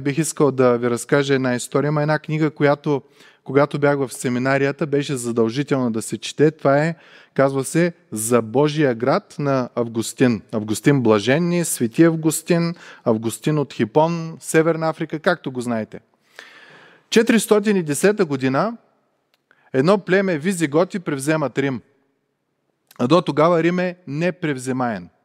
бих искал да ви разкажа една история, има една книга, която когато бях в семинарията, беше задължително да се чете. Това е, казва се, За Божия град на Августин. Августин Блаженни, Свети Августин, Августин от Хипон, Северна Африка, както го знаете. 410 година едно племе визиготи превземат Рим. А до тогава Рим е непревземаен –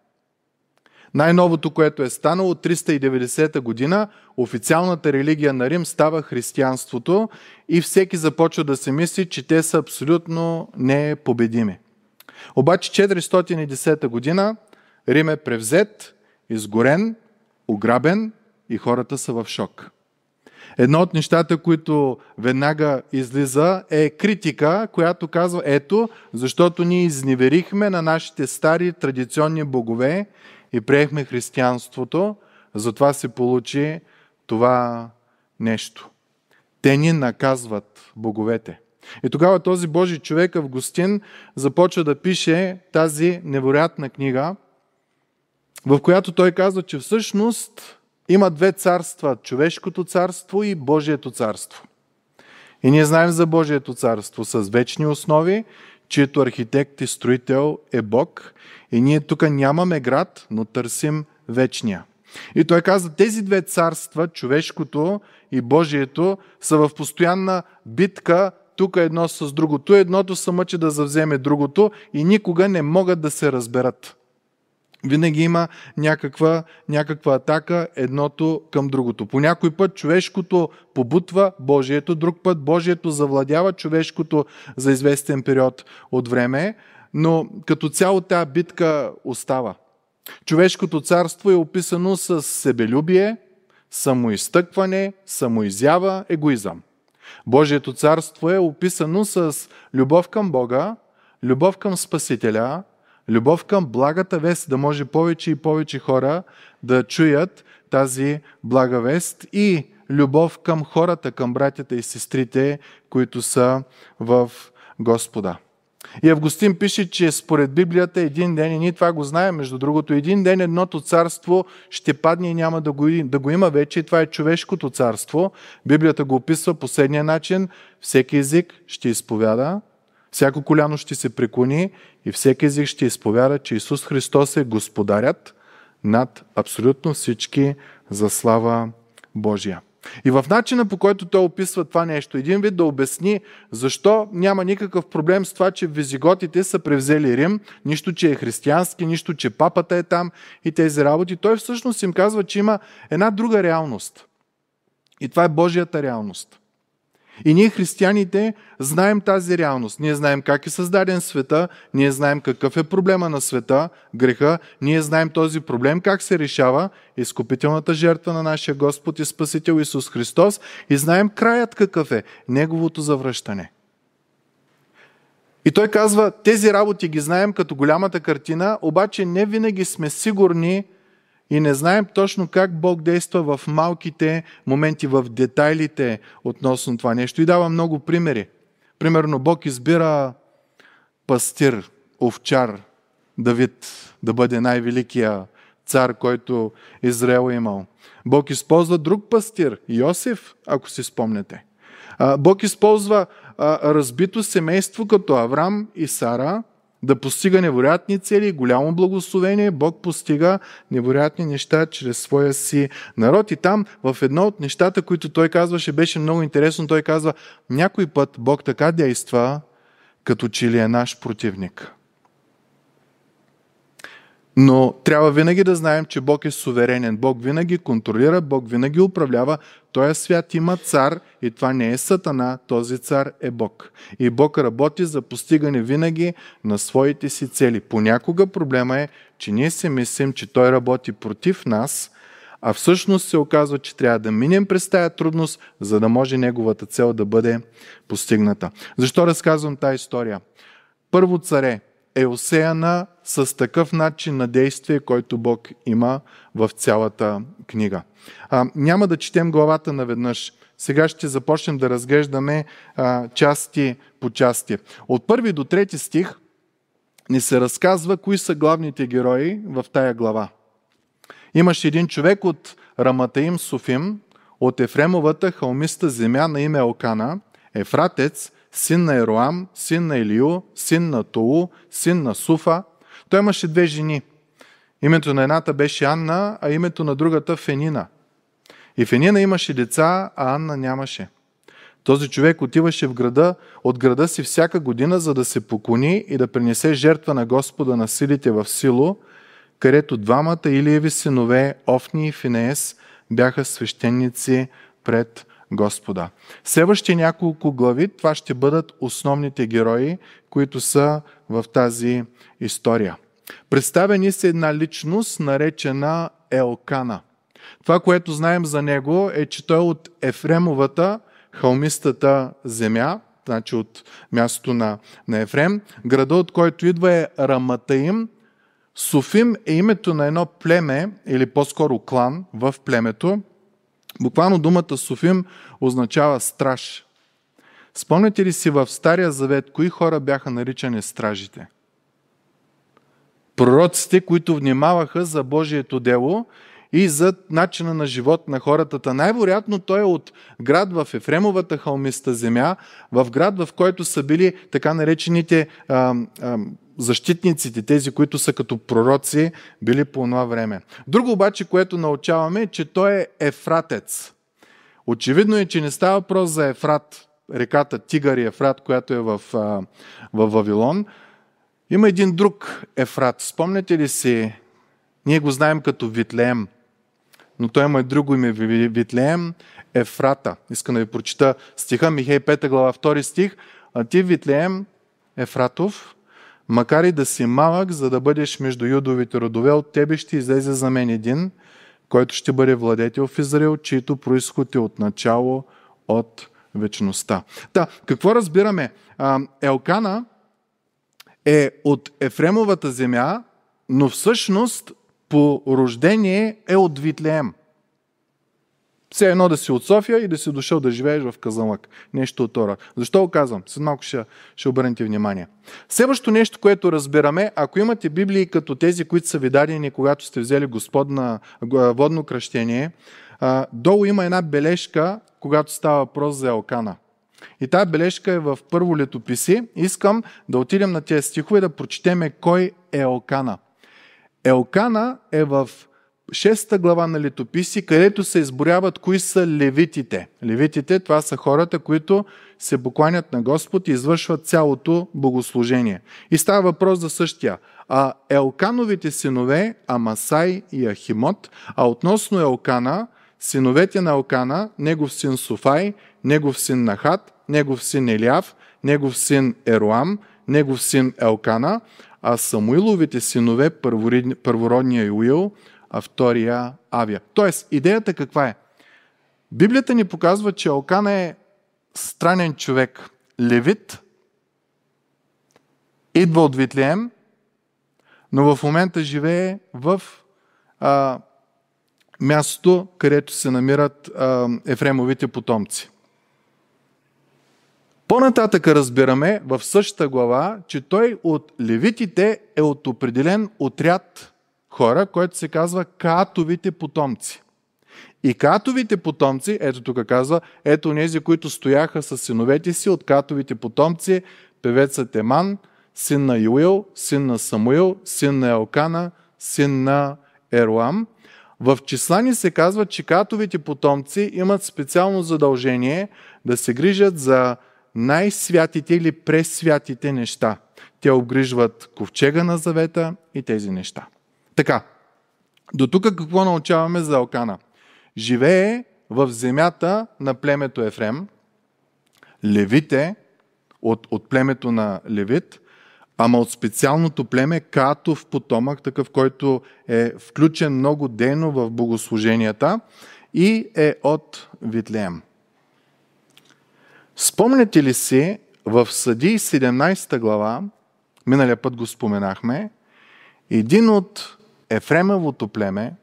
най-новото, което е станало от 390 година, официалната религия на Рим става християнството и всеки започва да се мисли, че те са абсолютно непобедими. Обаче 410 година Рим е превзет, изгорен, ограбен и хората са в шок. Едно от нещата, които веднага излиза, е критика, която казва, ето, защото ние изневерихме на нашите стари традиционни богове и приехме християнството, затова се получи това нещо. Те ни наказват боговете. И тогава този Божий човек Августин започва да пише тази невероятна книга, в която той казва, че всъщност има две царства човешкото царство и Божието царство. И ние знаем за Божието царство с вечни основи, чието архитект и строител е Бог и ние тук нямаме град, но търсим вечния. И той каза: тези две царства, човешкото и Божието, са в постоянна битка тук едно с другото. Едното са мъчи да завземе другото и никога не могат да се разберат. Винаги има някаква, някаква атака едното към другото. По някой път човешкото побутва Божието, друг път Божието завладява човешкото за известен период от време, но като цяло тази битка остава. Човешкото царство е описано с себелюбие, самоизтъкване, самоизява, егоизъм. Божието царство е описано с любов към Бога, любов към Спасителя, любов към благата вест, да може повече и повече хора да чуят тази блага вест и любов към хората, към братята и сестрите, които са в Господа. И Августин пише, че според Библията един ден, и ние това го знаем, между другото, един ден едното царство ще падне и няма да го, да го има вече. И това е човешкото царство. Библията го описва по следния начин. Всеки език ще изповяда, всяко коляно ще се преклони и всеки език ще изповяда, че Исус Христос е господарят над абсолютно всички за слава Божия. И в начина по който той описва това нещо, един вид да обясни защо няма никакъв проблем с това, че визиготите са превзели Рим, нищо, че е християнски, нищо, че папата е там и тези работи, той всъщност им казва, че има една друга реалност. И това е Божията реалност – и ние християните знаем тази реалност. Ние знаем как е създаден света, ние знаем какъв е проблема на света, греха, ние знаем този проблем как се решава, изкупителната жертва на нашия Господ и Спасител Исус Христос и знаем краят какъв е, Неговото завръщане. И той казва, тези работи ги знаем като голямата картина, обаче не винаги сме сигурни и не знаем точно как Бог действа в малките моменти, в детайлите относно това нещо. И дава много примери. Примерно Бог избира пастир, овчар, Давид да бъде най-великия цар, който Израел е имал. Бог използва друг пастир, Йосиф, ако си спомняте. Бог използва разбито семейство като Аврам и Сара – да постига невероятни цели, голямо благословение. Бог постига невероятни неща чрез своя си народ. И там в едно от нещата, които той казваше, беше много интересно. Той казва, някой път Бог така действа, като че ли е наш противник. Но трябва винаги да знаем, че Бог е суверенен. Бог винаги контролира, Бог винаги управлява. Той е свят има цар и това не е Сатана, този цар е Бог. И Бог работи за постигане винаги на своите си цели. Понякога проблема е, че ние си мислим, че Той работи против нас, а всъщност се оказва, че трябва да минем през тая трудност, за да може неговата цел да бъде постигната. Защо разказвам тази история? Първо царе е осеяна с такъв начин на действие, който Бог има в цялата книга. А, няма да четем главата наведнъж. Сега ще започнем да разглеждаме а, части по части. От първи до трети стих ни се разказва кои са главните герои в тая глава. Имаше един човек от Раматаим Софим, от Ефремовата халмиста земя на име Окана, Ефратец, син на Еруам, син на Илио, син на Тулу, син на Суфа, той имаше две жени. Името на едната беше Анна, а името на другата Фенина. И Фенина имаше деца, а Анна нямаше. Този човек отиваше в града, от града си всяка година, за да се поклони и да принесе жертва на Господа на силите в сило, където двамата Илиеви синове Офни и Финеес бяха свещеници пред Господа. Следващите няколко глави, това ще бъдат основните герои, които са в тази история. Представени се една личност, наречена Елкана. Това, което знаем за него е, че той е от Ефремовата халмистата земя, значи от мястото на, на Ефрем. Града, от който идва е Раматаим. Софим е името на едно племе, или по-скоро клан в племето, Буквално думата Софим означава страж. Спомняте ли си в Стария Завет, кои хора бяха наричани стражите? Пророците, които внимаваха за Божието дело и за начина на живот на хората. Най-вероятно той е от град в Ефремовата халмиста земя, в град, в който са били така наречените а, а, защитниците, тези, които са като пророци, били по това време. Друго обаче, което научаваме е, че той е ефратец. Очевидно е, че не става въпрос за Ефрат, реката Тигър и Ефрат, която е в, в Вавилон. Има един друг Ефрат. Спомняте ли си? Ние го знаем като Витлеем, но той има и друго име Витлеем Ефрата. Искам да ви прочита стиха Михей 5 глава 2 стих. А ти, Витлеем Ефратов, Макар и да си малък, за да бъдеш между юдовите родове, от тебе ще излезе за мен един, който ще бъде владетел в Израил, чието происход е от начало от вечността. Та, какво разбираме? Елкана е от Ефремовата земя, но всъщност по рождение е от Витлеем – все едно да си от София и да си дошъл да живееш в Казанлък. Нещо от тора. Защо го казвам? След малко ще, ще обърнете внимание. Следващото нещо, което разбираме, ако имате библии като тези, които са ви дадени, когато сте взели господна, водно кръщение, долу има една бележка, когато става въпрос за Елкана. И тази бележка е в първо летописи. Искам да отидем на тези стихове да прочетеме кой е Елкана. Елкана е в 6 глава на Летописи, където се изборяват кои са левитите. Левитите това са хората, които се покланят на Господ и извършват цялото богослужение. И става въпрос за същия. А Елкановите синове, Амасай и Ахимот, а относно Елкана, синовете на Елкана, негов син Софай, негов син Нахат, негов син Еляв, негов син Еруам, негов син Елкана, а Самуиловите синове, първородния Иуил а втория Авия. Тоест, идеята каква е? Библията ни показва, че Алкан е странен човек. Левит идва от Витлеем, но в момента живее в а, място, където се намират а, ефремовите потомци. По-нататъка разбираме в същата глава, че той от левитите е от определен отряд хора, което се казва Катовите потомци. И Катовите потомци, ето тук казва, ето нези, които стояха с синовете си от Катовите потомци, певеца Теман, син на Юил, син на Самуил, син на Елкана, син на Еруам. В числа ни се казва, че катовите потомци имат специално задължение да се грижат за най-святите или пресвятите неща. Те обгрижват ковчега на завета и тези неща. Така, до тук какво научаваме за Алкана? Живее в земята на племето Ефрем, левите от, от племето на Левит, ама от специалното племе Катов потомък, такъв, който е включен много дейно в богослуженията и е от Витлеем. Спомняте ли си в Съди 17 глава, миналия път го споменахме, един от Ефремовото племе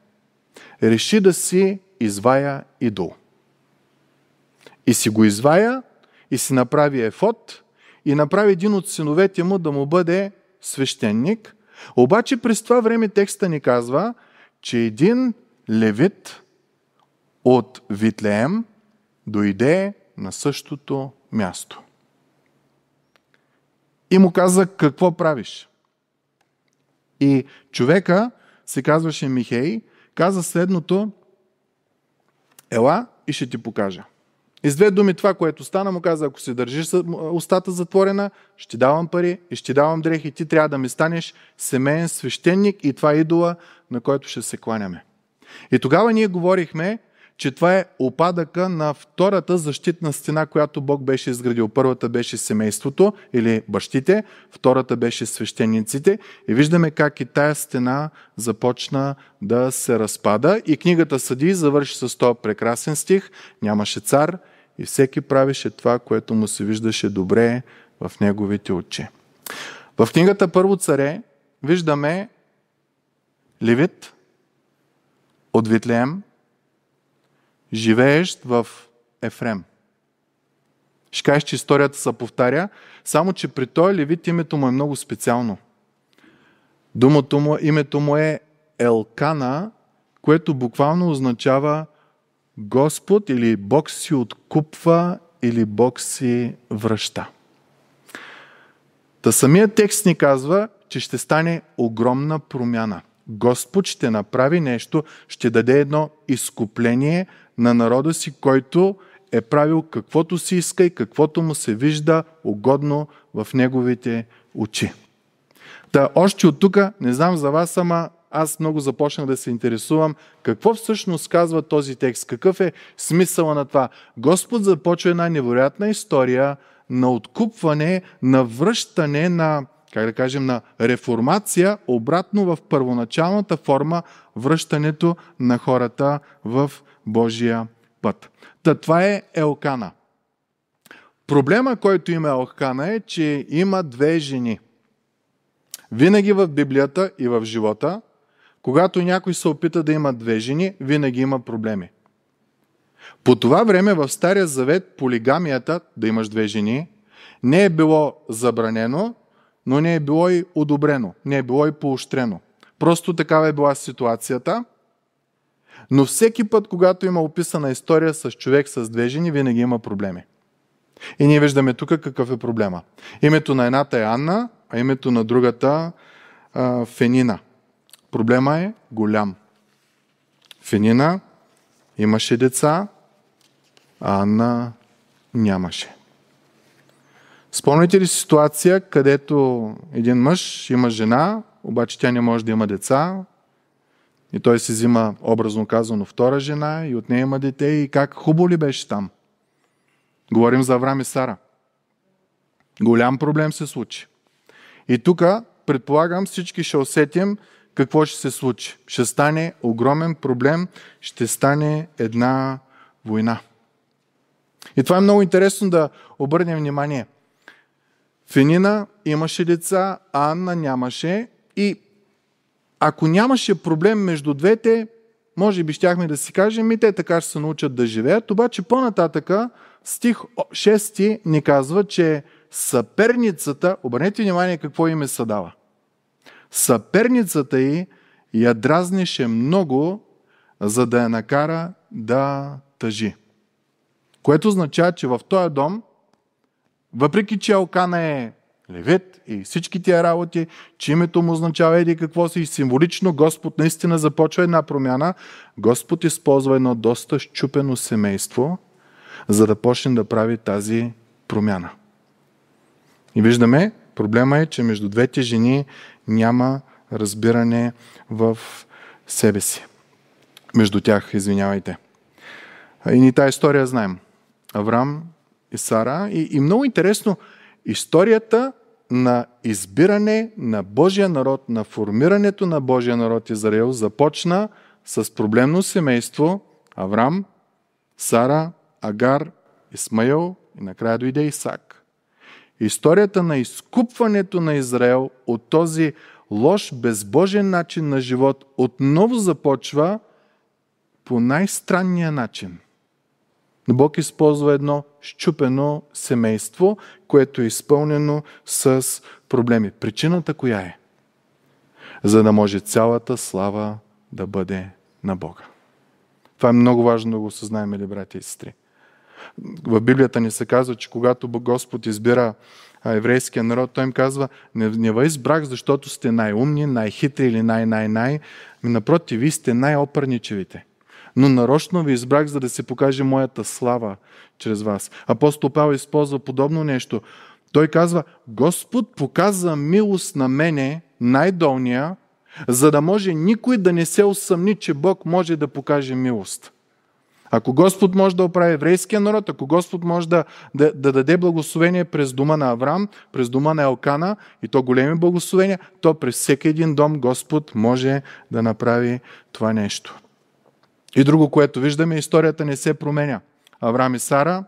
реши да си извая идол. И си го извая, и си направи ефот, и направи един от синовете му да му бъде свещеник. Обаче през това време текста ни казва, че един левит от Витлеем дойде на същото място. И му каза, какво правиш? И човека се казваше Михей, каза следното, ела и ще ти покажа. И с две думи това, което стана, му каза, ако се държиш устата затворена, ще ти давам пари и ще ти давам дрехи, ти трябва да ми станеш семейен свещеник и това е идола, на който ще се кланяме. И тогава ние говорихме че това е опадъка на втората защитна стена, която Бог беше изградил. Първата беше семейството или бащите, втората беше свещениците. И виждаме как и тая стена започна да се разпада. И книгата Съди завърши с този прекрасен стих. Нямаше цар и всеки правеше това, което му се виждаше добре в неговите очи. В книгата Първо царе виждаме Левит от Витлеем – живеещ в Ефрем. Ще кажеш, че историята се повтаря, само че при той левит името му е много специално. Думато му, името му е Елкана, което буквално означава Господ или Бог си откупва или Бог си връща. Та самия текст ни казва, че ще стане огромна промяна. Господ ще направи нещо, ще даде едно изкупление, на народа си, който е правил каквото си иска и каквото му се вижда угодно в неговите очи. Та още от тук, не знам за вас, ама аз много започнах да се интересувам какво всъщност казва този текст, какъв е смисъла на това. Господ започва една невероятна история на откупване, на връщане на, как да кажем, на реформация, обратно в първоначалната форма, връщането на хората в Божия път. Та това е Елкана. Проблема, който има Елкана е, че има две жени. Винаги в Библията и в живота, когато някой се опита да има две жени, винаги има проблеми. По това време в Стария завет полигамията, да имаш две жени, не е било забранено, но не е било и одобрено, не е било и поощрено. Просто такава е била ситуацията но всеки път, когато има описана история с човек с две жени, винаги има проблеми. И ние виждаме тук какъв е проблема. Името на едната е Анна, а името на другата а, Фенина. Проблема е голям. Фенина имаше деца, а Анна нямаше. Спомните ли ситуация, където един мъж има жена, обаче тя не може да има деца, и той си взима, образно казано, втора жена и от нея има дете и как хубаво ли беше там. Говорим за Авраам и Сара. Голям проблем се случи. И тук, предполагам, всички ще усетим какво ще се случи. Ще стане огромен проблем, ще стане една война. И това е много интересно да обърнем внимание. Фенина имаше деца, Анна нямаше и ако нямаше проблем между двете, може би щяхме да си кажем и те така ще се научат да живеят, обаче по-нататъка стих 6 ни казва, че съперницата, обърнете внимание какво име се дава. Съперницата й я дразнеше много, за да я накара да тъжи. Което означава, че в този дом, въпреки че Алкана е левит и всички тия работи, че името му означава еди какво си и символично Господ наистина започва една промяна. Господ използва едно доста щупено семейство, за да почне да прави тази промяна. И виждаме, проблема е, че между двете жени няма разбиране в себе си. Между тях, извинявайте. И ни тази история знаем. Аврам и Сара. И, и много интересно, Историята на избиране на Божия народ, на формирането на Божия народ Израел започна с проблемно семейство Аврам, Сара, Агар, Исмаил и накрая дойде Исак. Историята на изкупването на Израел от този лош, безбожен начин на живот отново започва по най-странния начин – но Бог използва едно щупено семейство, което е изпълнено с проблеми. Причината коя е? За да може цялата слава да бъде на Бога. Това е много важно да го осъзнаем, или брати и сестри. В Библията ни се казва, че когато Господ избира еврейския народ, той им казва, не, не ви избрах, защото сте най-умни, най-хитри или най-най-най. Ами, напротив, вие сте най-опърничевите но нарочно ви избрах, за да се покаже моята слава чрез вас. Апостол Павел използва подобно нещо. Той казва, Господ показа милост на мене, най-долния, за да може никой да не се усъмни, че Бог може да покаже милост. Ако Господ може да оправи еврейския народ, ако Господ може да, да, да даде благословение през дома на Авраам, през дома на Елкана, и то големи благословения, то през всеки един дом Господ може да направи това нещо. И друго, което виждаме, историята не се променя. Авраам и Сара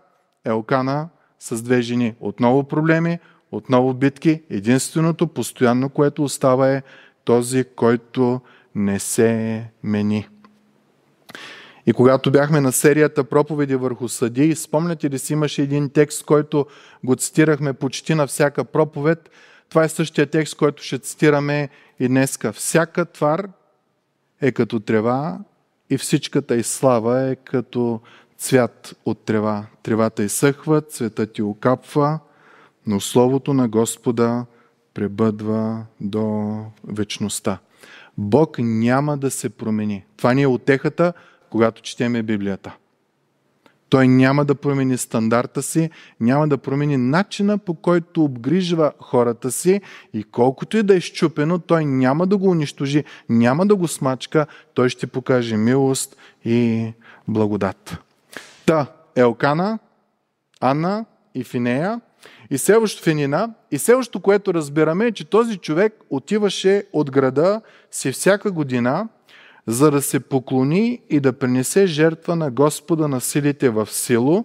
е окана с две жени. Отново проблеми, отново битки. Единственото постоянно, което остава е този, който не се мени. И когато бяхме на серията проповеди върху Съди, спомняте ли си, имаше един текст, който го цитирахме почти на всяка проповед. Това е същия текст, който ще цитираме и днеска. Всяка твар е като трева, и всичката и слава е като цвят от трева. Тревата изсъхва, цвета ти окапва, но Словото на Господа пребъдва до вечността. Бог няма да се промени. Това ни е отехата, когато четеме Библията. Той няма да промени стандарта си, няма да промени начина по който обгрижва хората си и колкото и да е щупено, той няма да го унищожи, няма да го смачка, той ще покаже милост и благодат. Та, Елкана, Анна и Финея и селващо Финина. И селващото, което разбираме е, че този човек отиваше от града си всяка година – за да се поклони и да принесе жертва на Господа на силите в силу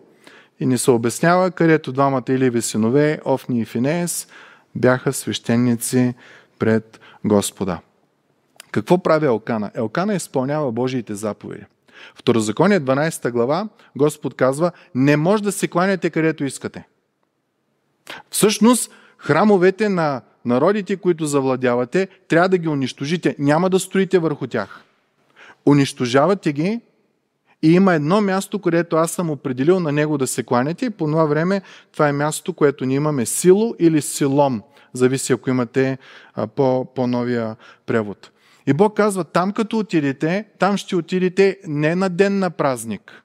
и ни се обяснява, където двамата ви синове, Офни и Финеес, бяха свещеници пред Господа. Какво прави Елкана? Елкана изпълнява Божиите заповеди. Второзаконие 12 глава Господ казва, не може да се кланяте където искате. Всъщност, храмовете на народите, които завладявате, трябва да ги унищожите. Няма да стоите върху тях унищожавате ги и има едно място, където аз съм определил на него да се кланяте и по това време това е място, което ние имаме сило или силом, зависи ако имате по, по-новия превод. И Бог казва, там като отидете, там ще отидете не на ден на празник.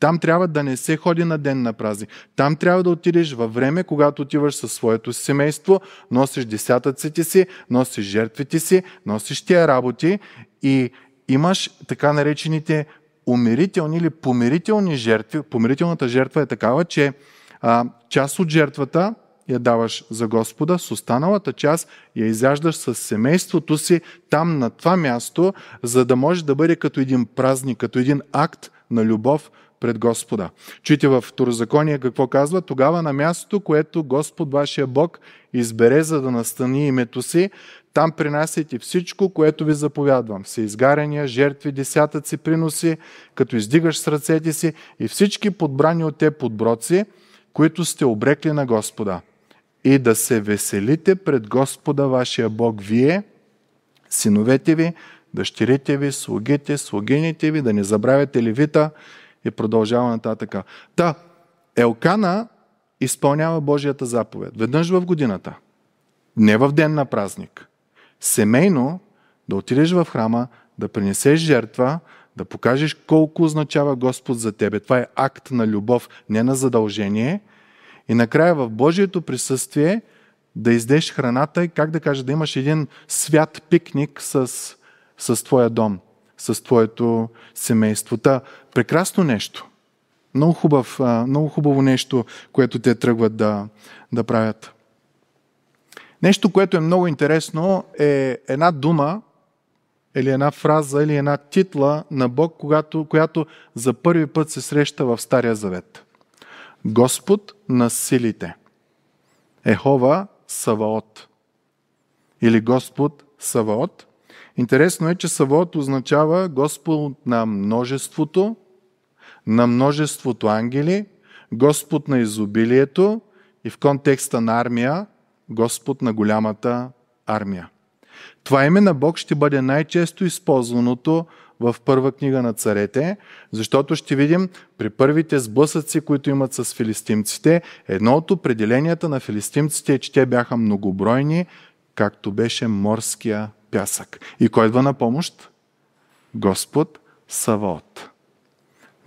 Там трябва да не се ходи на ден на празник. Там трябва да отидеш във време, когато отиваш със своето семейство, носиш десятъците си, носиш жертвите си, носиш тия работи и имаш така наречените умирителни или помирителни жертви. Помирителната жертва е такава, че а, част от жертвата я даваш за Господа, с останалата част я изяждаш с семейството си там на това място, за да може да бъде като един празник, като един акт на любов пред Господа. Чуйте във Второзаконие какво казва? Тогава на мястото, което Господ вашия Бог избере, за да настани името си, там принасяйте всичко, което ви заповядвам. Всеизгаряния, жертви, десятъци, приноси, като издигаш с ръцете си и всички подбрани от те подброци, които сте обрекли на Господа. И да се веселите пред Господа вашия Бог вие, синовете ви, дъщерите ви, слугите, слугините ви, да не забравяте левита и продължава нататък. Та, Елкана изпълнява Божията заповед веднъж в годината, не в ден на празник – семейно да отидеш в храма, да принесеш жертва, да покажеш колко означава Господ за тебе. Това е акт на любов, не на задължение. И накрая в Божието присъствие да издеш храната и как да кажа, да имаш един свят пикник с, с твоя дом, с твоето семейство. Та, прекрасно нещо. Много, хубав, много хубаво нещо, което те тръгват да, да правят. Нещо, което е много интересно е една дума, или една фраза, или една титла на Бог, когато, която за първи път се среща в Стария Завет. Господ на силите. Ехова Саваот. Или Господ Саваот. Интересно е, че Саваот означава Господ на множеството, на множеството ангели, Господ на изобилието и в контекста на армия Господ на голямата армия. Това име на Бог ще бъде най-често използваното в първа книга на царете, защото ще видим при първите сблъсъци, които имат с филистимците, едно от определенията на филистимците е, че те бяха многобройни, както беше морския пясък. И кой идва на помощ? Господ Саваот.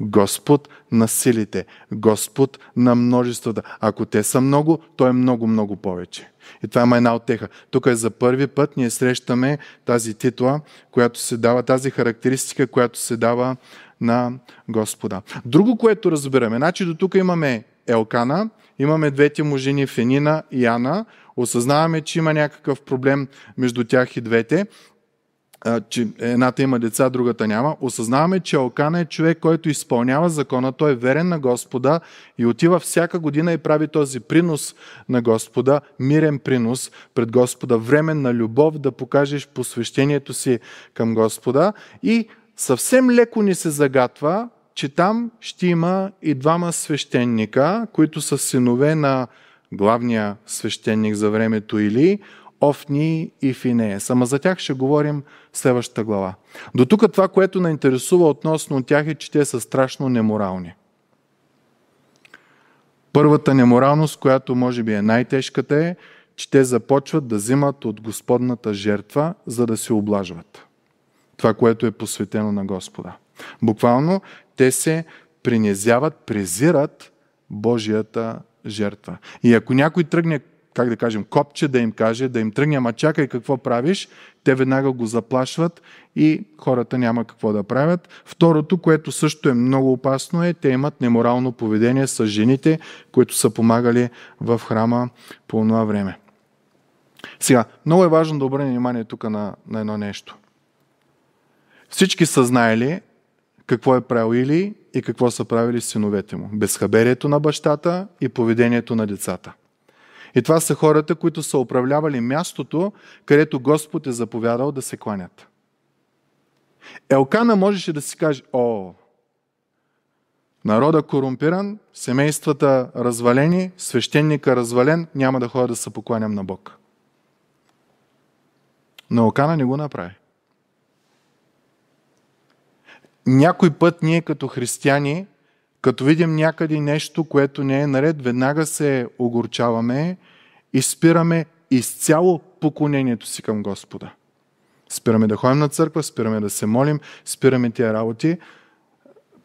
Господ на силите, Господ на множествата. Ако те са много, Той е много, много повече. И това има е една отеха. Тук е за първи път ние срещаме тази титла, която се дава, тази характеристика, която се дава на Господа. Друго, което разбираме, значи до тук имаме Елкана, имаме двете му жени Фенина и Ана, осъзнаваме, че има някакъв проблем между тях и двете а, че едната има деца, другата няма, осъзнаваме, че Алкана е човек, който изпълнява закона, той е верен на Господа и отива всяка година и прави този принос на Господа, мирен принос пред Господа, време на любов да покажеш посвещението си към Господа и съвсем леко ни се загатва, че там ще има и двама свещеника, които са синове на главния свещеник за времето или Офни и Финея. Сама за тях ще говорим в следващата глава. До тук това, което ни интересува относно тях е, че те са страшно неморални. Първата неморалност, която може би е най-тежката е, че те започват да взимат от Господната жертва, за да се облажват. Това, което е посветено на Господа. Буквално те се принезяват, презират Божията жертва. И ако някой тръгне как да кажем, копче да им каже, да им тръгне, ама чакай какво правиш, те веднага го заплашват и хората няма какво да правят. Второто, което също е много опасно е, те имат неморално поведение с жените, които са помагали в храма по това време. Сега, много е важно да обърнем внимание тук на, на едно нещо. Всички са знаели какво е правил Или и какво са правили синовете му. Безхаберието на бащата и поведението на децата. И това са хората, които са управлявали мястото, където Господ е заповядал да се кланят. Елкана можеше да си каже, о, народа корумпиран, семействата развалени, свещеника развален, няма да ходя да се покланям на Бог. Но Елкана не го направи. Някой път ние като християни като видим някъде нещо, което не е наред, веднага се огорчаваме и спираме изцяло поклонението си към Господа. Спираме да ходим на църква, спираме да се молим, спираме тия работи.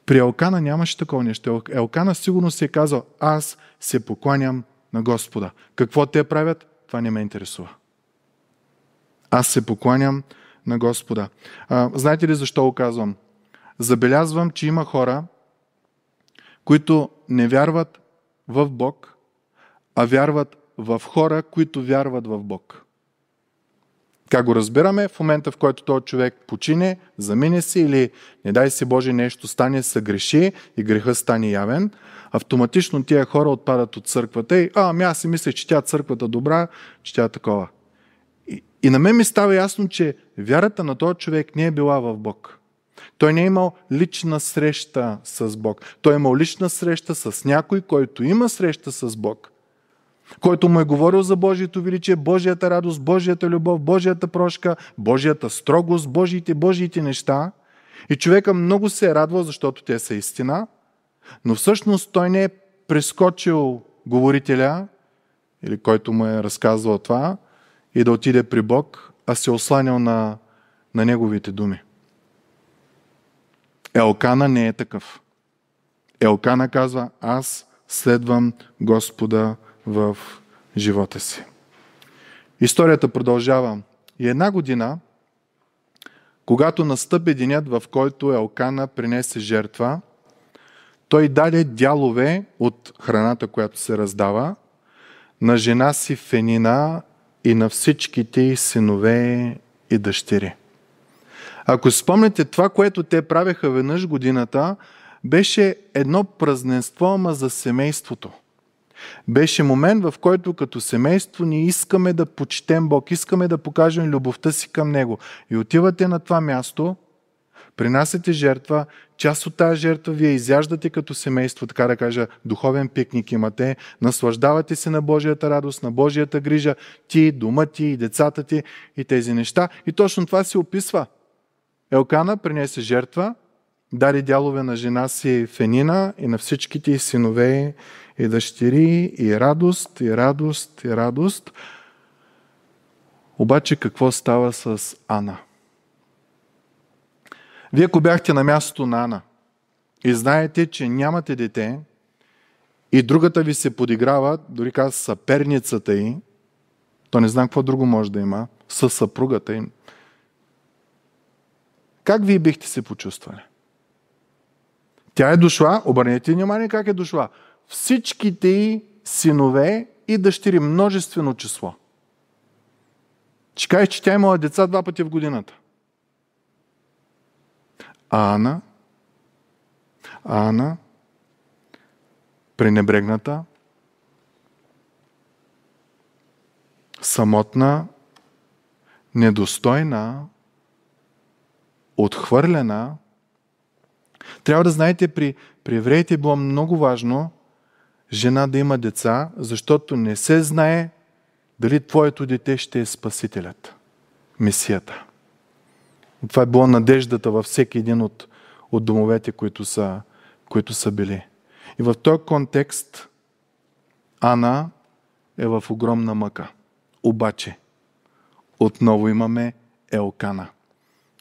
При Елкана нямаше такова нещо. Елкана сигурно си е казал, аз се покланям на Господа. Какво те правят, това не ме интересува. Аз се покланям на Господа. А, знаете ли защо го казвам? Забелязвам, че има хора, които не вярват в Бог, а вярват в хора, които вярват в Бог. Как го разбираме? В момента, в който този човек почине, замине си или не дай си Боже нещо стане, съгреши и греха стане явен, автоматично тия хора отпадат от църквата и а, ами аз си мисля, че тя църквата е добра, че тя е такова. И, и на мен ми става ясно, че вярата на този човек не е била в Бог. Той не е имал лична среща с Бог. Той е имал лична среща с някой, който има среща с Бог. Който му е говорил за Божието величие, Божията радост, Божията любов, Божията прошка, Божията строгост, Божиите, Божиите неща. И човека много се е радвал, защото те са истина, но всъщност той не е прескочил говорителя, или който му е разказвал това, и да отиде при Бог, а се е осланял на, на неговите думи. Елкана не е такъв. Елкана казва, аз следвам Господа в живота си. Историята продължава. И една година, когато настъпи денят, в който Елкана принесе жертва, той даде дялове от храната, която се раздава, на жена си Фенина и на всичките синове и дъщери. Ако спомняте, това, което те правеха веднъж годината, беше едно празненство, ама за семейството. Беше момент, в който като семейство ние искаме да почетем Бог, искаме да покажем любовта си към Него. И отивате на това място, принасяте жертва, част от тази жертва вие изяждате като семейство, така да кажа, духовен пикник имате, наслаждавате се на Божията радост, на Божията грижа, ти, дома ти и децата ти и тези неща. И точно това се описва – Елкана принесе жертва, даде дялове на жена си Фенина и на всичките й синове и дъщери и радост, и радост, и радост. Обаче какво става с Ана? Вие ако бяхте на мястото на Ана и знаете, че нямате дете и другата ви се подиграва, дори казва съперницата й, то не знам какво друго може да има, със съпругата им, как вие бихте се почувствали? Тя е дошла, обърнете внимание как е дошла. Всичките й синове и дъщери, множествено число. Чекай, че тя имала е деца два пъти в годината. Ана, Ана, пренебрегната, самотна, недостойна, отхвърлена, трябва да знаете, при, при евреите е било много важно жена да има деца, защото не се знае дали твоето дете ще е спасителят, месията. Това е било надеждата във всеки един от, от домовете, които са, които са били. И в този контекст Ана е в огромна мъка. Обаче, отново имаме Елкана.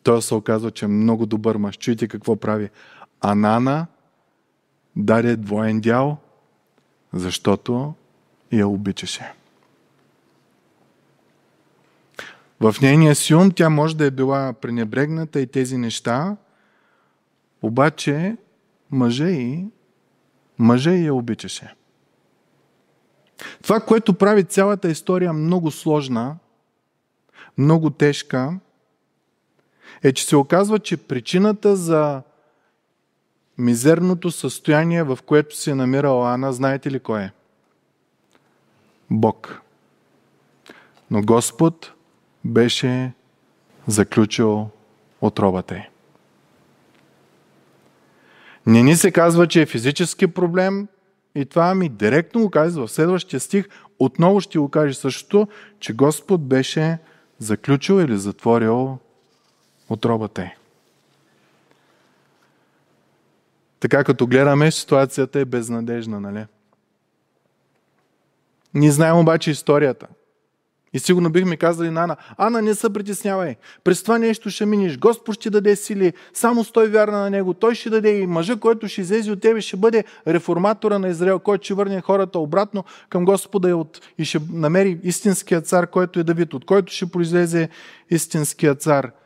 Той се оказва, че е много добър мъж. Чуйте какво прави. Анана даде двоен дял, защото я обичаше. В нейния си тя може да е била пренебрегната и тези неща, обаче мъже и мъже и я обичаше. Това, което прави цялата история много сложна, много тежка, е, че се оказва, че причината за мизерното състояние, в което се е намирала Ана, знаете ли кой е? Бог. Но Господ беше заключил отробата й. Не ни се казва, че е физически проблем и това ми директно го казва в следващия стих. Отново ще го каже същото, че Господ беше заключил или затворил отробата е. Така като гледаме, ситуацията е безнадежна, нали? Ние знаем обаче историята. И сигурно бихме казали на Ана, Ана не се притеснявай, през това нещо ще минеш, Господ ще даде сили, само стой вярна на Него, Той ще даде и мъжа, който ще излезе от тебе, ще бъде реформатора на Израел, който ще върне хората обратно към Господа и, от, и ще намери истинския цар, който е Давид, от който ще произлезе истинския цар –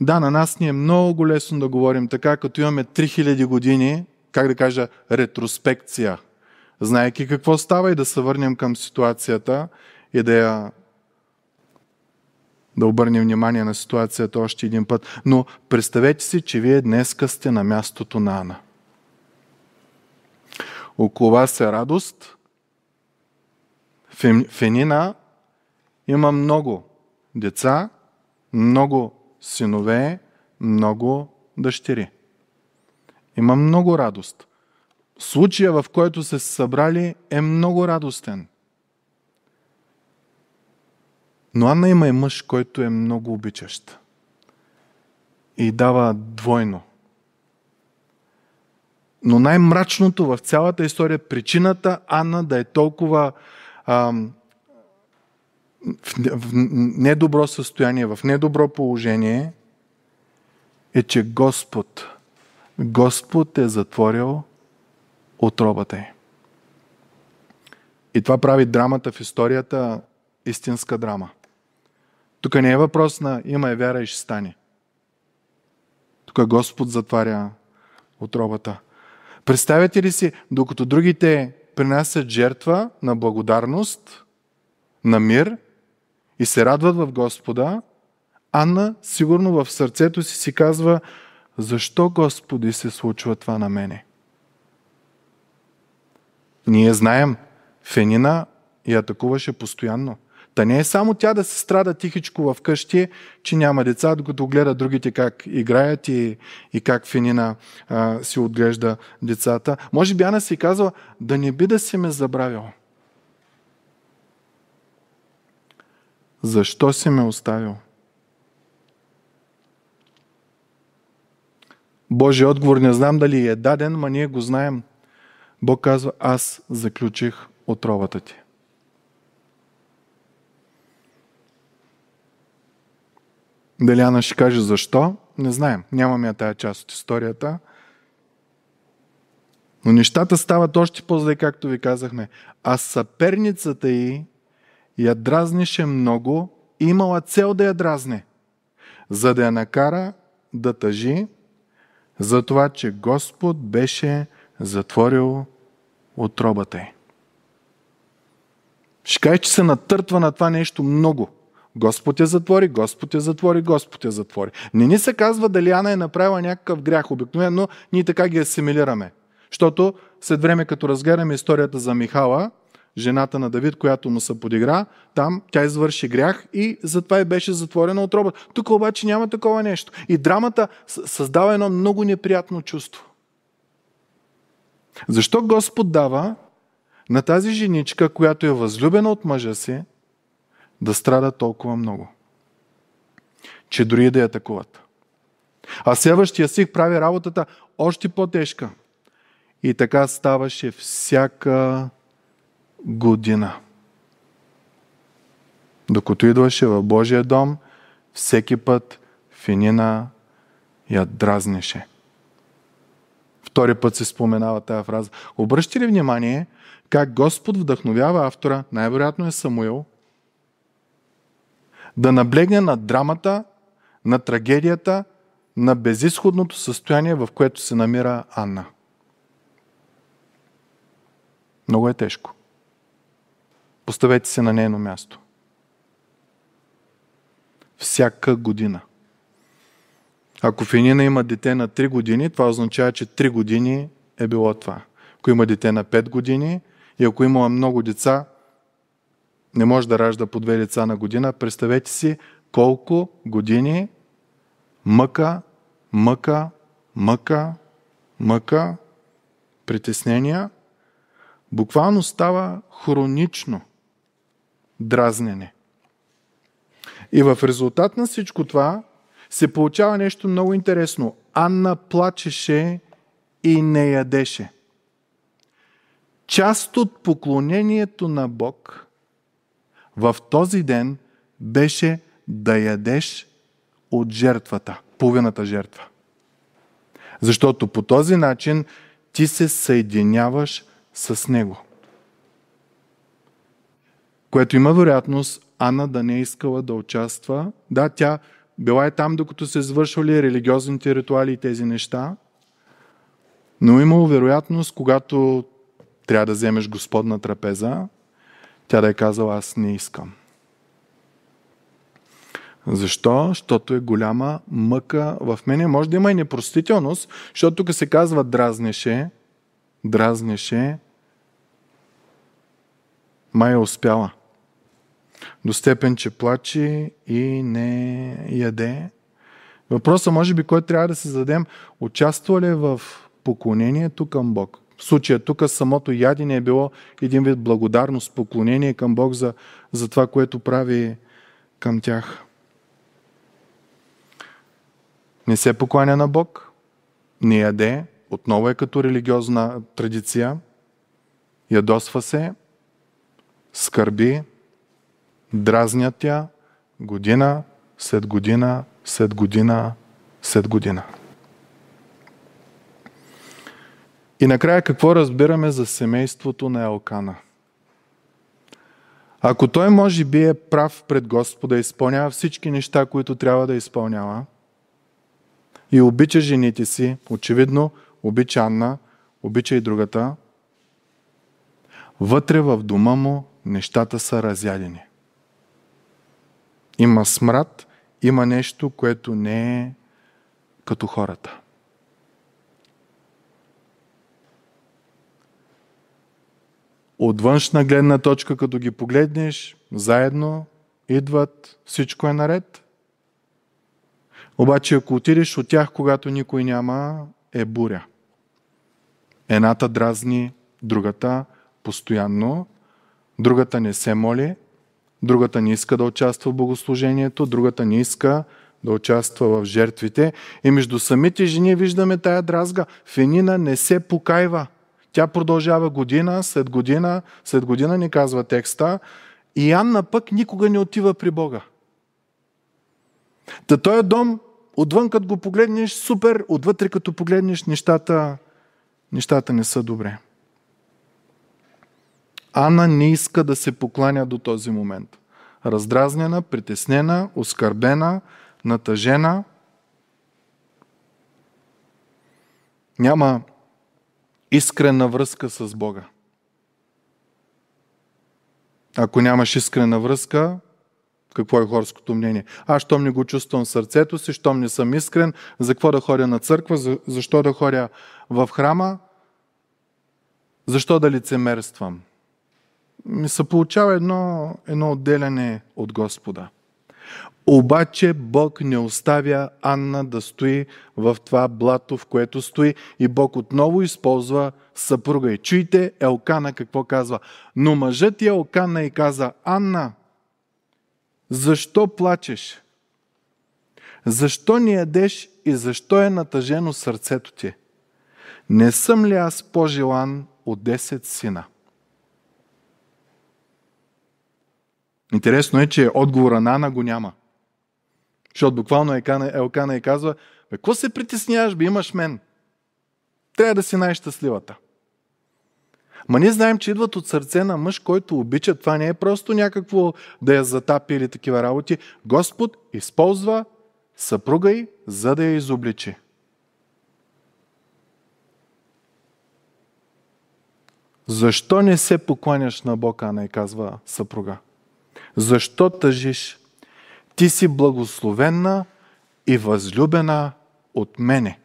да, на нас ни е много лесно да говорим така, като имаме 3000 години, как да кажа, ретроспекция. Знаеки какво става и да се върнем към ситуацията и да я да обърнем внимание на ситуацията още един път. Но представете си, че вие днеска сте на мястото на Ана. Около вас е радост. Фенина има много деца, много синове, много дъщери. Има много радост. Случая, в който се събрали, е много радостен. Но Анна има и мъж, който е много обичащ. И дава двойно. Но най-мрачното в цялата история, причината Анна да е толкова ам, в, недобро състояние, в недобро положение, е, че Господ, Господ е затворил отробата й. И това прави драмата в историята истинска драма. Тук не е въпрос на има е вяра и ще стане. Тук Господ затваря отробата. Представете ли си, докато другите принасят жертва на благодарност, на мир, и се радват в Господа, Анна сигурно в сърцето си си казва, защо Господи се случва това на мене? Ние знаем, Фенина я атакуваше постоянно. Та не е само тя да се страда тихичко в къщи, че няма деца, докато гледа другите как играят и, и как Фенина а, си отглежда децата. Може би Ана си е казва, да не би да си ме забравила. Защо си ме оставил? Божия отговор не знам дали е даден, но ние го знаем. Бог казва, аз заключих отровата ти. Ана ще каже защо, не знаем. Нямаме я тая част от историята. Но нещата стават още по-зле, както ви казахме. А съперницата й я дразнеше много и имала цел да я дразне, за да я накара да тъжи за това, че Господ беше затворил отробата й. Ще кажа, че се натъртва на това нещо много. Господ я затвори, Господ я затвори, Господ я затвори. Не ни се казва дали Ана е направила някакъв грях. Обикновено ние така ги асимилираме. Защото след време, като разгледаме историята за Михала, жената на Давид, която му се подигра, там тя извърши грях и затова и беше затворена от робота. Тук обаче няма такова нещо. И драмата създава едно много неприятно чувство. Защо Господ дава на тази женичка, която е възлюбена от мъжа си, да страда толкова много? Че дори да я атакуват. А следващия сик прави работата още по-тежка. И така ставаше всяка година. Докато идваше в Божия дом, всеки път Финина я дразнеше. Втори път се споменава тази фраза. Обръщи ли внимание как Господ вдъхновява автора, най-вероятно е Самуил, да наблегне на драмата, на трагедията, на безисходното състояние, в което се намира Анна. Много е тежко. Поставете се на нейно място. Всяка година. Ако в има дете на 3 години, това означава, че 3 години е било това. Ако има дете на 5 години и ако има много деца, не може да ражда по две деца на година, представете си колко години мъка, мъка, мъка, мъка, притеснения, буквално става хронично дразнене. И в резултат на всичко това се получава нещо много интересно. Анна плачеше и не ядеше. Част от поклонението на Бог в този ден беше да ядеш от жертвата, половината жертва. Защото по този начин ти се съединяваш с Него което има вероятност Ана да не е искала да участва. Да, тя била е там, докато се извършвали религиозните ритуали и тези неща, но е имало вероятност, когато трябва да вземеш Господна трапеза, тя да е казала, аз не искам. Защо? Защото е голяма мъка в мене. Може да има и непростителност, защото тук се казва дразнеше, дразнеше, май е успяла до степен, че плаче и не яде. Въпросът, може би, който трябва да се зададем, участва ли е в поклонението към Бог? В случая тук самото ядене е било един вид благодарност, поклонение към Бог за, за това, което прави към тях. Не се покланя на Бог, не яде, отново е като религиозна традиция, ядосва се, скърби, дразнят я година след година, след година, след година. И накрая какво разбираме за семейството на Елкана? Ако той може би е прав пред Господа, изпълнява всички неща, които трябва да изпълнява и обича жените си, очевидно обича Анна, обича и другата, вътре в дома му нещата са разядени. Има смрад, има нещо, което не е като хората. От външна гледна точка, като ги погледнеш, заедно идват, всичко е наред. Обаче, ако отидеш от тях, когато никой няма, е буря. Едната дразни другата постоянно, другата не се моли, другата не иска да участва в богослужението, другата не иска да участва в жертвите. И между самите жени виждаме тая дразга. Фенина не се покайва. Тя продължава година, след година, след година ни казва текста. И Анна пък никога не отива при Бога. Та този дом, отвън като го погледнеш, супер, отвътре като погледнеш, нещата, нещата не са добре. Ана не иска да се покланя до този момент. Раздразнена, притеснена, оскърбена, натъжена. Няма искрена връзка с Бога. Ако нямаш искрена връзка, какво е хорското мнение? Аз, щом не го чувствам в сърцето си, щом не съм искрен, за какво да ходя на църква, за, защо да ходя в храма, защо да лицемерствам? ми се получава едно, едно отделяне от Господа. Обаче Бог не оставя Анна да стои в това блато, в което стои и Бог отново използва съпруга. И чуйте Елкана какво казва. Но мъжът я е Елкана и каза, Анна, защо плачеш? Защо не ядеш и защо е натъжено сърцето ти? Не съм ли аз по-желан от 10 сина? Интересно е, че отговора на Ана го няма. Защото буквално Елкана, Елкана и е казва, бе, какво се притесняваш, бе, имаш мен. Трябва да си най-щастливата. Ма ние знаем, че идват от сърце на мъж, който обича. Това не е просто някакво да я затапи или такива работи. Господ използва съпруга й, за да я изобличи. Защо не се покланяш на Бога, не казва съпруга? Защо тъжиш? Ти си благословена и възлюбена от мене.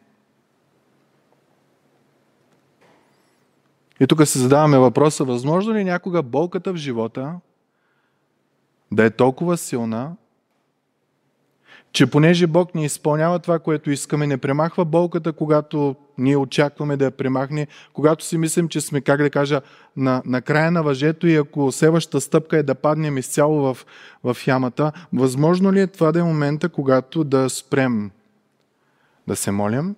И тук се задаваме въпроса, възможно ли някога болката в живота да е толкова силна, че понеже Бог не изпълнява това, което искаме, не премахва болката, когато ние очакваме да я премахне, когато си мислим, че сме, как да кажа, на, на края на въжето и ако следващата стъпка е да паднем изцяло в, в ямата, възможно ли е това да е момента, когато да спрем да се молим,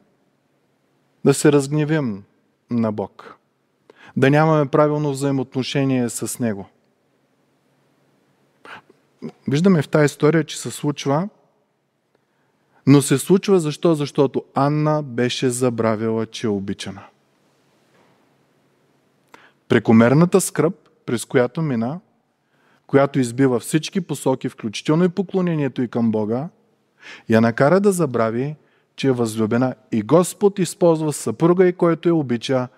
да се разгневим на Бог, да нямаме правилно взаимоотношение с Него? Виждаме в тази история, че се случва но се случва защо? Защото Анна беше забравила, че е обичана. Прекомерната скръп, през която мина, която избива всички посоки, включително и поклонението и към Бога, я накара да забрави, че е възлюбена и Господ използва съпруга и който я обича,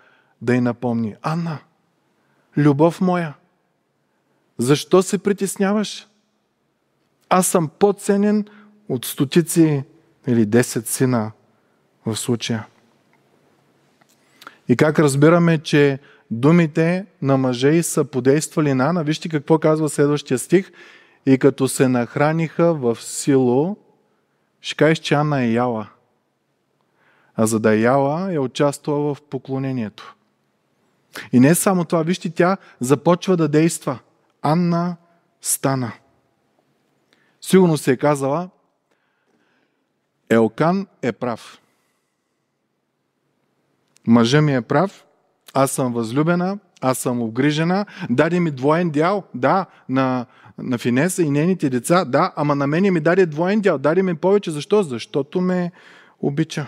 да й напомни. Анна, любов моя, защо се притесняваш? Аз съм по-ценен от стотици или 10 сина в случая. И как разбираме, че думите на мъже и са подействали на Ана, вижте какво казва следващия стих, и като се нахраниха в сило, ще кажеш, че Анна е яла. А за да е яла, е участвала в поклонението. И не само това, вижте, тя започва да действа. Анна стана. Сигурно се е казала, Елкан е прав. Мъжа ми е прав, аз съм възлюбена, аз съм обгрижена, даде ми двоен дял, да, на, на Финеса и нейните деца, да, ама на мене ми даде двоен дял, даде ми повече. Защо? Защото ме обича.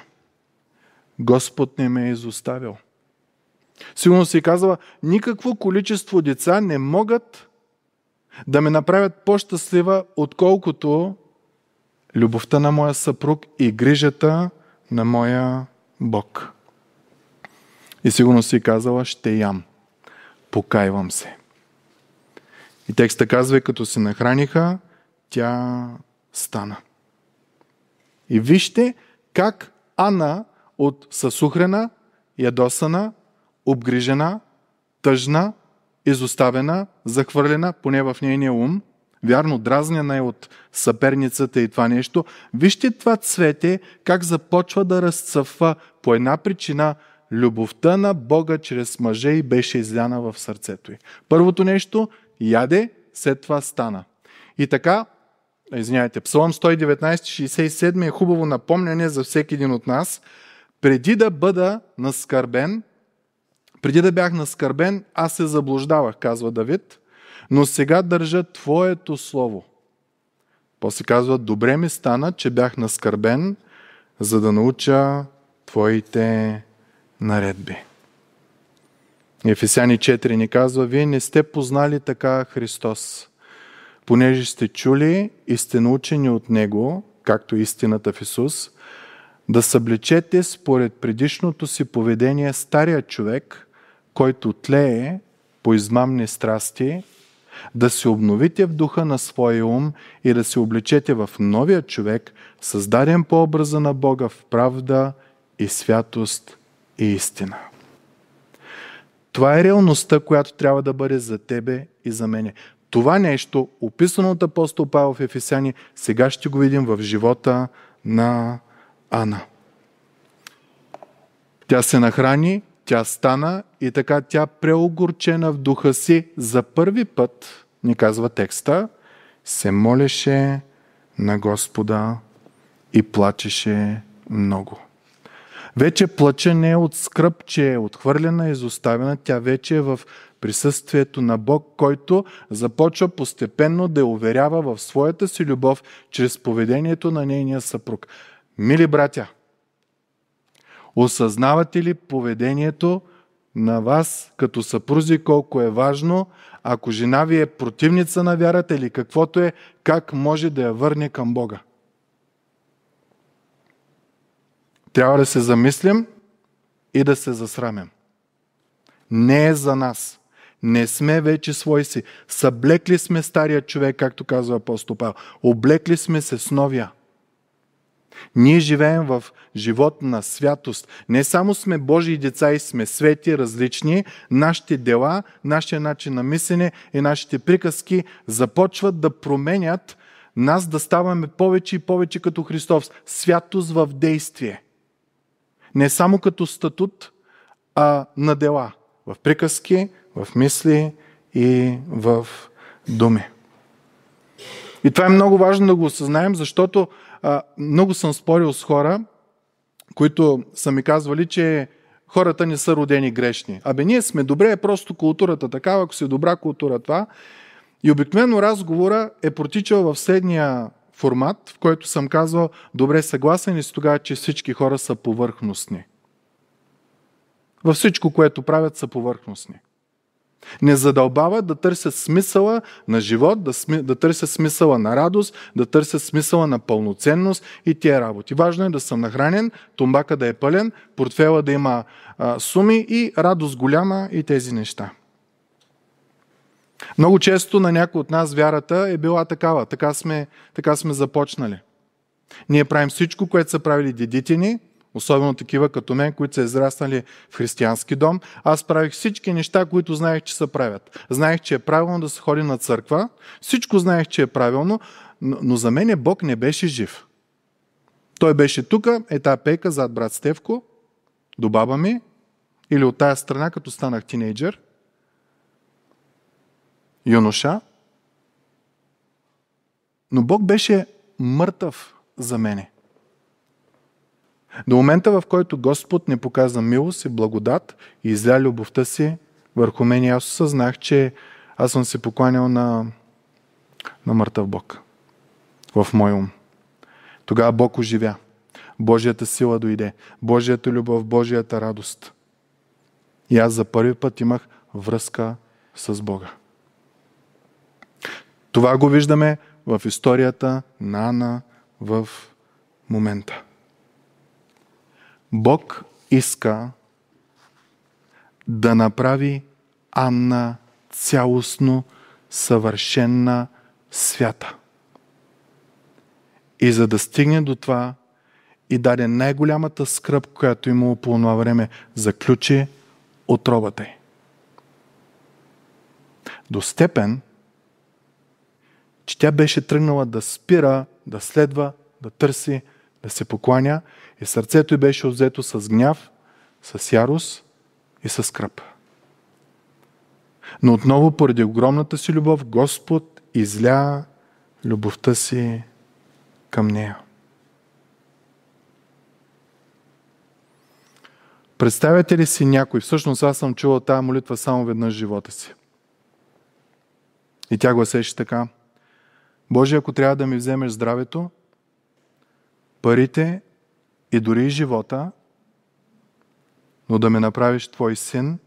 Господ не ме е изоставил. Сигурно си казва, никакво количество деца не могат да ме направят по-щастлива, отколкото любовта на моя съпруг и грижата на моя Бог. И сигурно си казала, ще ям. Покайвам се. И текста казва, като се нахраниха, тя стана. И вижте как Ана от съсухрена, ядосана, обгрижена, тъжна, изоставена, захвърлена, поне в нейния ум – Вярно, дразнена е от съперницата и това нещо. Вижте това цвете, как започва да разцъфва по една причина – любовта на Бога чрез мъже и беше изляна в сърцето й. Първото нещо – яде, след това стана. И така, извиняйте, Псалом 119.67 е хубаво напомняне за всеки един от нас. Преди да бъда наскърбен, преди да бях наскърбен, аз се заблуждавах, казва Давид – но сега държа Твоето Слово. После казва, добре ми стана, че бях наскърбен, за да науча Твоите наредби. Ефесяни 4 ни казва, вие не сте познали така Христос, понеже сте чули и сте научени от Него, както истината в Исус, да съблечете според предишното си поведение стария човек, който тлее по измамни страсти, да се обновите в духа на своя ум и да се облечете в новия човек, създаден по образа на Бога в правда и святост и истина. Това е реалността, която трябва да бъде за тебе и за мене. Това нещо, описано от апостол Павел в Ефесяни, сега ще го видим в живота на Ана. Тя се нахрани тя стана и така тя преогорчена в духа си за първи път, ни казва текста, се молеше на Господа и плачеше много. Вече плача не е от скръп, че е отхвърлена, изоставена, тя вече е в присъствието на Бог, който започва постепенно да уверява в своята си любов чрез поведението на нейния съпруг. Мили братя, Осъзнавате ли поведението на вас като съпрузи колко е важно, ако жена ви е противница на вярата или каквото е, как може да я върне към Бога? Трябва да се замислим и да се засрамем. Не е за нас. Не сме вече свои си. Съблекли сме стария човек, както казва апостол Павел. Облекли сме се с новия. Ние живеем в живот на святост. Не само сме Божии деца и сме свети, различни, нашите дела, нашия начин на мислене и нашите приказки започват да променят нас да ставаме повече и повече като Христос. Святост в действие. Не само като статут, а на дела. В приказки, в мисли и в думи. И това е много важно да го осъзнаем, защото много съм спорил с хора, които са ми казвали, че хората не са родени грешни. Абе, ние сме добре, е просто културата такава, ако си добра култура това. И обикновено разговора е протичал в следния формат, в който съм казвал, добре, съгласен и с тогава, че всички хора са повърхностни? Във всичко, което правят, са повърхностни. Не задълбават да търсят смисъла на живот, да, сми, да търсят смисъла на радост, да търсят смисъла на пълноценност и тия работи. Важно е да съм нахранен, тумбака да е пълен, портфела да има а, суми и радост голяма и тези неща. Много често на някои от нас вярата е била такава. Така сме, така сме започнали. Ние правим всичко, което са правили дедите ни – Особено такива като мен, които са израснали в християнски дом. Аз правих всички неща, които знаех, че се правят. Знаех, че е правилно да се ходи на църква. Всичко знаех, че е правилно, но за мен Бог не беше жив. Той беше тук, е тая пейка зад брат Стевко, до баба ми, или от тая страна, като станах тинейджър, юноша. Но Бог беше мъртъв за мене. До момента, в който Господ не показа милост и благодат и изля любовта си върху мен и аз осъзнах, че аз съм се покланял на, на мъртъв Бог в мой ум. Тогава Бог оживя. Божията сила дойде. Божията любов, Божията радост. И аз за първи път имах връзка с Бога. Това го виждаме в историята на Ана в момента. Бог иска да направи Анна цялостно съвършена свята. И за да стигне до това и даде най-голямата скръп, която имало по това време, заключи отробата й. До степен, че тя беше тръгнала да спира, да следва, да търси, да се покланя и сърцето й беше отзето с гняв, с ярост и с скръп. Но отново, поради огромната си любов, Господ изля любовта си към нея. Представяте ли си някой? Всъщност аз съм чувал тази молитва само веднъж в живота си. И тя гласеше така. Боже, ако трябва да ми вземеш здравето, парите и дори и живота, но да ме направиш Твой син,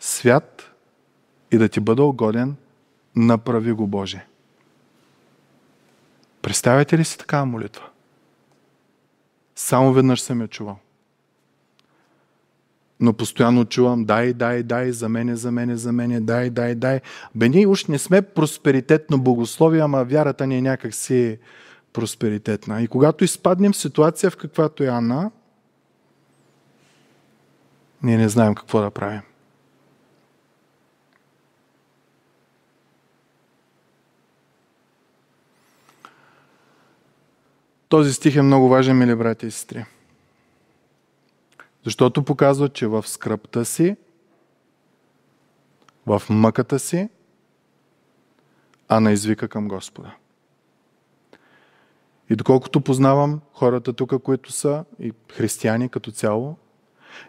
свят и да Ти бъда угоден, направи го Боже. Представяте ли си такава молитва? Само веднъж съм я чувал. Но постоянно чувам, дай, дай, дай, за мене, за мене, за мене, дай, дай, дай. Бе, ние уж не сме просперитетно богословие, ама вярата ни е някакси просперитетна. И когато изпаднем в ситуация, в каквато е Анна, ние не знаем какво да правим. Този стих е много важен, мили брати и сестри. Защото показва, че в скръпта си, в мъката си, Ана извика към Господа. И доколкото познавам хората тук, които са и християни като цяло,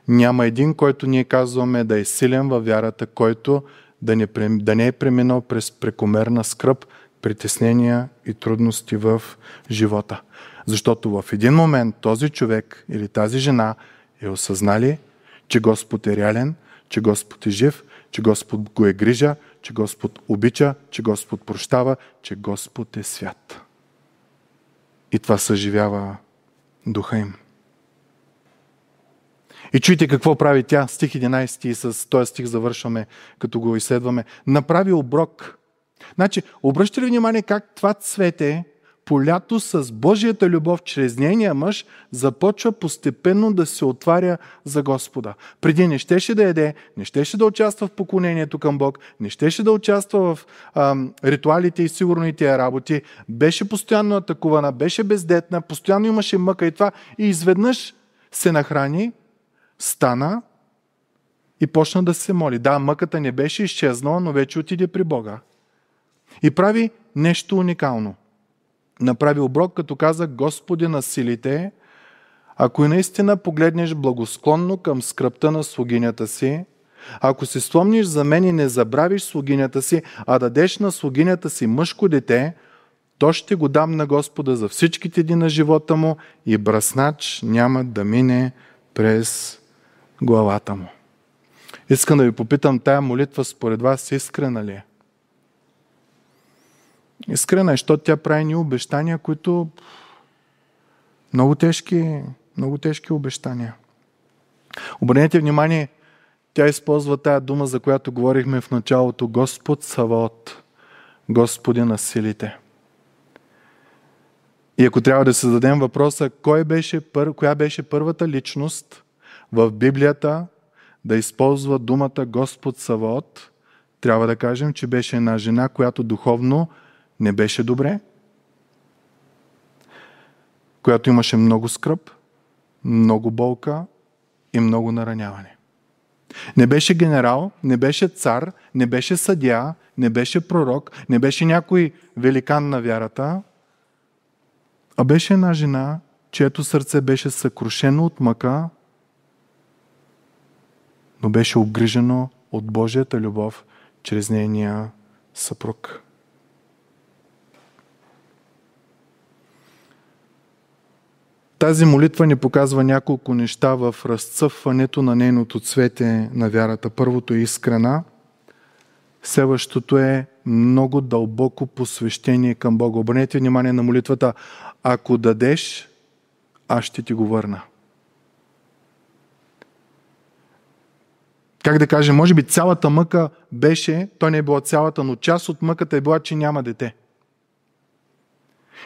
няма един, който ние казваме да е силен във вярата, който да не, да не е преминал през прекомерна скръп, притеснения и трудности в живота. Защото в един момент този човек или тази жена е осъзнали, че Господ е реален, че Господ е жив, че Господ го е грижа, че Господ обича, че Господ прощава, че Господ е свят. И това съживява духа им. И чуйте какво прави тя, стих 11 и с този стих завършваме, като го изследваме. Направи оброк. Значи, обръщате ли внимание как това цвете полято с Божията любов чрез нейния мъж, започва постепенно да се отваря за Господа. Преди не щеше да еде, не щеше да участва в поклонението към Бог, не щеше да участва в ам, ритуалите и сигурните работи, беше постоянно атакувана, беше бездетна, постоянно имаше мъка и това. И изведнъж се нахрани, стана и почна да се моли. Да, мъката не беше изчезнала, но вече отиде при Бога. И прави нещо уникално – направи оброк, като каза Господи на силите, ако и наистина погледнеш благосклонно към скръпта на слугинята си, ако си спомниш за мен и не забравиш слугинята си, а дадеш на слугинята си мъжко дете, то ще го дам на Господа за всичките дни на живота му и браснач няма да мине през главата му. Искам да ви попитам, тая молитва според вас искрена ли е? Искрена е, защото тя прави ни обещания, които много тежки, много тежки обещания. Обърнете внимание, тя използва тая дума, за която говорихме в началото. Господ Савот, Господи на силите. И ако трябва да се зададем въпроса, кой беше пър... коя беше първата личност в Библията да използва думата Господ Савот, трябва да кажем, че беше една жена, която духовно не беше добре, която имаше много скръп, много болка и много нараняване. Не беше генерал, не беше цар, не беше съдя, не беше пророк, не беше някой великан на вярата, а беше една жена, чието сърце беше съкрушено от мъка, но беше обгрижено от Божията любов чрез нейния съпруг. Тази молитва ни показва няколко неща в разцъфването на нейното цвете на вярата. Първото е искрена, Следващото е много дълбоко посвещение към Бога. Обърнете внимание на молитвата. Ако дадеш, аз ще ти го върна. Как да кажем, може би цялата мъка беше, то не е била цялата, но част от мъката е била, че няма дете.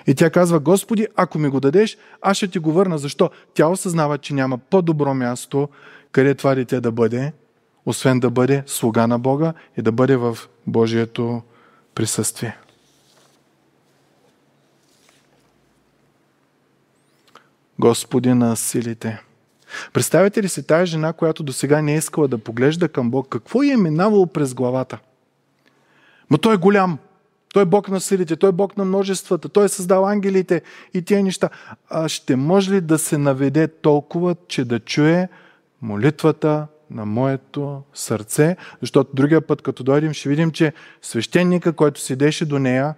И тя казва, Господи, ако ми го дадеш, аз ще ти го върна. Защо? Тя осъзнава, че няма по-добро място, къде това дете да бъде, освен да бъде слуга на Бога и да бъде в Божието присъствие. Господи на силите. Представете ли си тая жена, която до сега не е искала да поглежда към Бог, какво е минавало през главата? Ма той е голям. Той е Бог на силите, Той е Бог на множествата, Той е създал ангелите и тия неща. А ще може ли да се наведе толкова, че да чуе молитвата на моето сърце? Защото другия път, като дойдем, ще видим, че свещеника, който седеше до нея,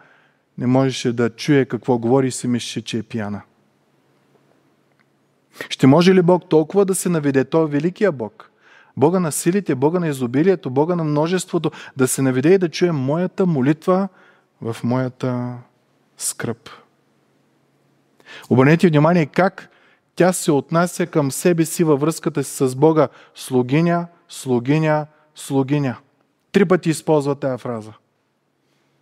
не можеше да чуе какво говори и си мислеше, че е пияна. Ще може ли Бог толкова да се наведе? Той е великия Бог. Бога на силите, Бога на изобилието, Бога на множеството, да се наведе и да чуе моята молитва – в моята скръп. Обърнете внимание как тя се отнася към себе си във връзката си с Бога. Слугиня, слугиня, слугиня. Три пъти използва тази фраза.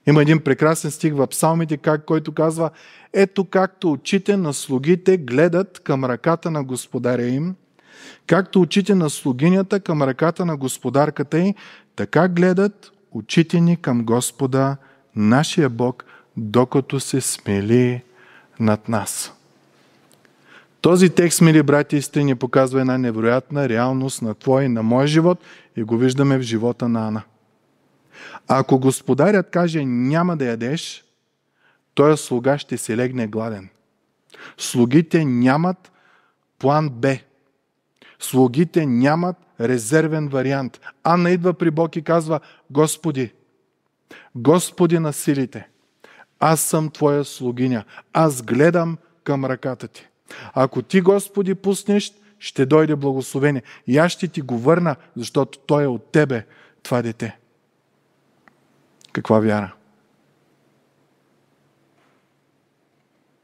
Има един прекрасен стих в псалмите, как, който казва Ето както очите на слугите гледат към ръката на господаря им, както очите на слугинята към ръката на господарката им. така гледат очите ни към Господа нашия Бог, докато се смели над нас. Този текст, мили брати и сестри, показва една невероятна реалност на твой и на мой живот и го виждаме в живота на Ана. Ако господарят каже няма да ядеш, той слуга ще се легне гладен. Слугите нямат план Б. Слугите нямат резервен вариант. Анна идва при Бог и казва, Господи, Господи на силите, аз съм Твоя слугиня, аз гледам към ръката Ти. Ако Ти, Господи, пуснеш, ще дойде благословение. И аз ще Ти го върна, защото Той е от Тебе, това дете. Каква вяра?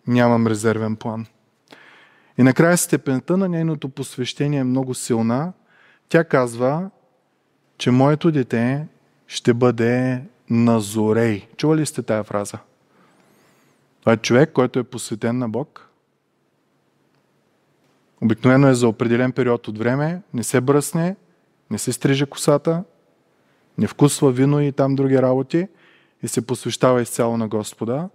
Нямам резервен план. И накрая степента на нейното посвещение е много силна. Тя казва, че моето дете ще бъде Назорей. Чували ли сте тая фраза? Това е човек, който е посветен на Бог. Обикновено е за определен период от време, не се бръсне, не се стриже косата, не вкусва вино и там други работи и се посвещава изцяло на Господа.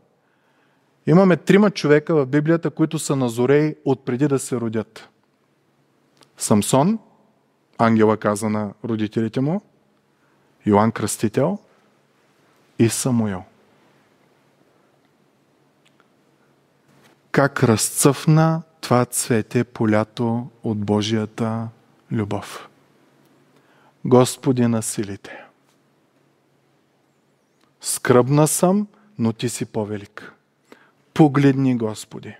Имаме трима човека в Библията, които са назорей от преди да се родят. Самсон, ангела каза на родителите му, Йоанн Кръстител и Самуил. Как разцъфна това цвете полято от Божията любов. Господи на силите, скръбна съм, но Ти си по-велик. Погледни, Господи,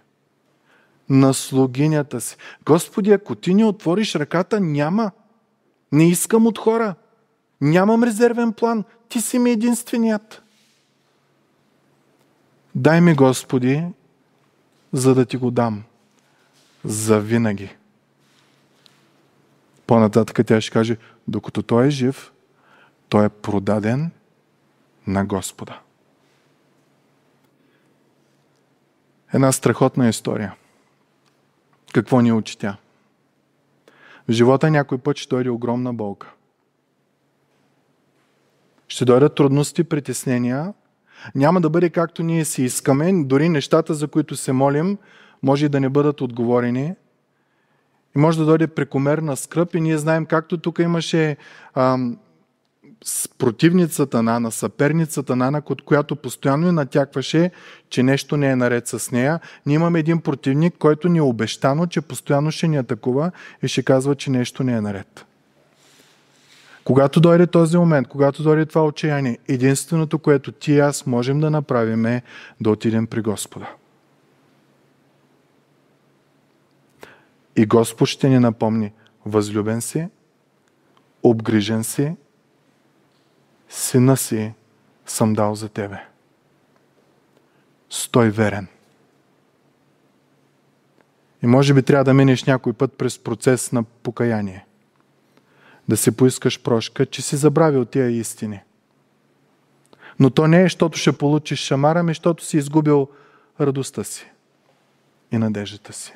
на слугинята си. Господи, ако Ти не отвориш ръката, няма. Не искам от хора. Нямам резервен план. Ти си ми единственият. Дай ми, Господи, за да ти го дам. За винаги. По-нататък тя ще каже, докато той е жив, той е продаден на Господа. Една страхотна история. Какво ни учи тя? В живота някой път ще дойде огромна болка. Ще дойдат трудности, притеснения. Няма да бъде както ние си искаме. Дори нещата, за които се молим, може и да не бъдат отговорени. И може да дойде прекомерна скръп и ние знаем, както тук имаше ам, с противницата на Ана, съперницата на Ана, която постоянно натякваше, че нещо не е наред с нея. Ние имаме един противник, който ни е обещано, че постоянно ще ни атакува и ще казва, че нещо не е наред. Когато дойде този момент, когато дойде това отчаяние, единственото, което ти и аз можем да направим е да отидем при Господа. И Господ ще ни напомни, възлюбен си, обгрижен си, сина си съм дал за тебе. Стой верен. И може би трябва да минеш някой път през процес на покаяние да си поискаш прошка, че си забравил тия истини. Но то не е, защото ще получиш шамара, ми защото си изгубил радостта си и надеждата си.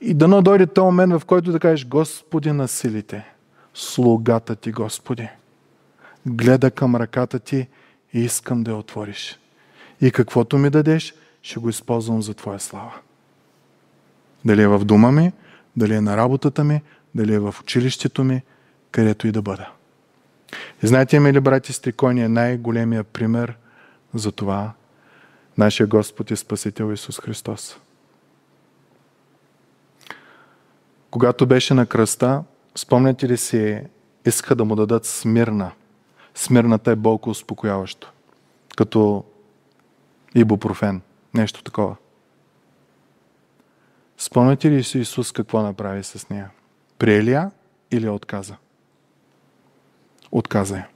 И дано дойде този момент, в който да кажеш, Господи на силите, слугата ти, Господи, гледа към ръката ти и искам да я отвориш. И каквото ми дадеш, ще го използвам за Твоя слава. Дали е в дума ми, дали е на работата ми, дали е в училището ми, където и да бъда. И знаете, мили брати, стрикони, е най-големия пример за това нашия Господ и е Спасител Исус Христос. Когато беше на кръста, спомняте ли си, иска да му дадат смирна. Смирната е болко успокояващо. Като ибупрофен. Нещо такова. Спомняте ли си Исус какво направи с нея? Прие ли я или отказа? Отказа я.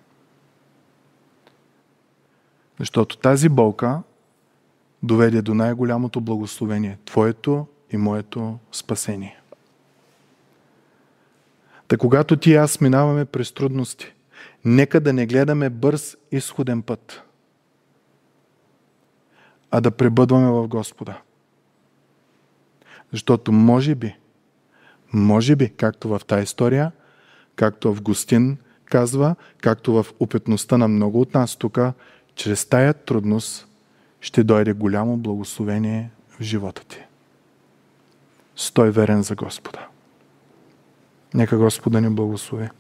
Защото тази болка доведе до най-голямото благословение Твоето и моето спасение. Та когато ти и аз минаваме през трудности, нека да не гледаме бърз изходен път, а да пребъдваме в Господа. Защото може би може би, както в тази история, както Августин казва, както в опитността на много от нас тук, чрез тая трудност ще дойде голямо благословение в живота ти. Стой верен за Господа. Нека Господа ни благослови.